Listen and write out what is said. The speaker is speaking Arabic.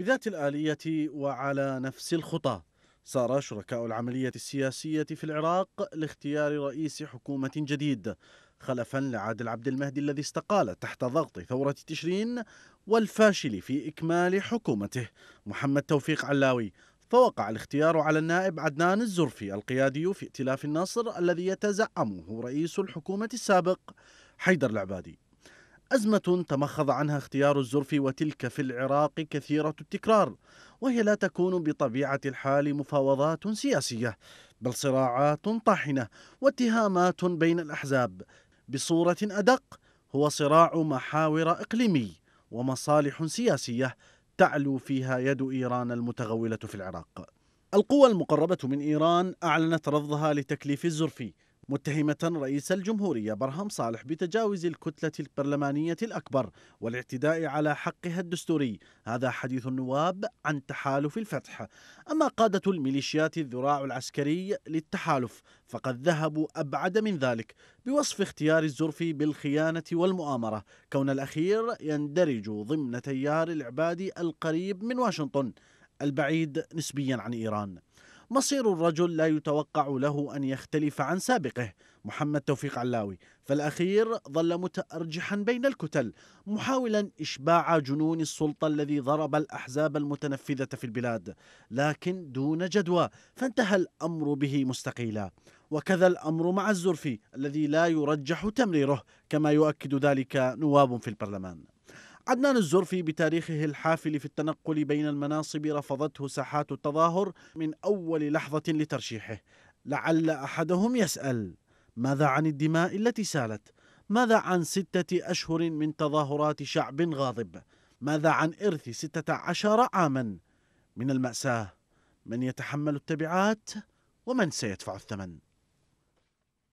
بذات الآلية وعلى نفس الخطى سار شركاء العملية السياسية في العراق لاختيار رئيس حكومة جديد خلفا لعادل عبد المهدي الذي استقال تحت ضغط ثورة تشرين والفاشل في إكمال حكومته محمد توفيق علاوي فوقع الاختيار على النائب عدنان الزرفي القيادي في ائتلاف النصر الذي يتزعمه رئيس الحكومة السابق حيدر العبادي أزمة تمخض عنها اختيار الزرف وتلك في العراق كثيرة التكرار وهي لا تكون بطبيعة الحال مفاوضات سياسية بل صراعات طاحنة واتهامات بين الأحزاب بصورة أدق هو صراع محاور إقليمي ومصالح سياسية تعلو فيها يد إيران المتغولة في العراق القوى المقربة من إيران أعلنت رفضها لتكليف الزرفي متهمة رئيس الجمهورية برهم صالح بتجاوز الكتلة البرلمانية الأكبر والاعتداء على حقها الدستوري هذا حديث النواب عن تحالف الفتح أما قادة الميليشيات الذراع العسكري للتحالف فقد ذهبوا أبعد من ذلك بوصف اختيار الزرفي بالخيانة والمؤامرة كون الأخير يندرج ضمن تيار العبادي القريب من واشنطن البعيد نسبيا عن إيران مصير الرجل لا يتوقع له أن يختلف عن سابقه محمد توفيق علاوي فالأخير ظل متأرجحا بين الكتل محاولا إشباع جنون السلطة الذي ضرب الأحزاب المتنفذة في البلاد لكن دون جدوى فانتهى الأمر به مستقيلا وكذا الأمر مع الزرفي الذي لا يرجح تمريره كما يؤكد ذلك نواب في البرلمان عدنان الزرفي بتاريخه الحافل في التنقل بين المناصب رفضته ساحات التظاهر من أول لحظة لترشيحه لعل أحدهم يسأل ماذا عن الدماء التي سالت؟ ماذا عن ستة أشهر من تظاهرات شعب غاضب؟ ماذا عن إرث ستة عشر عاما من المأساة؟ من يتحمل التبعات ومن سيدفع الثمن؟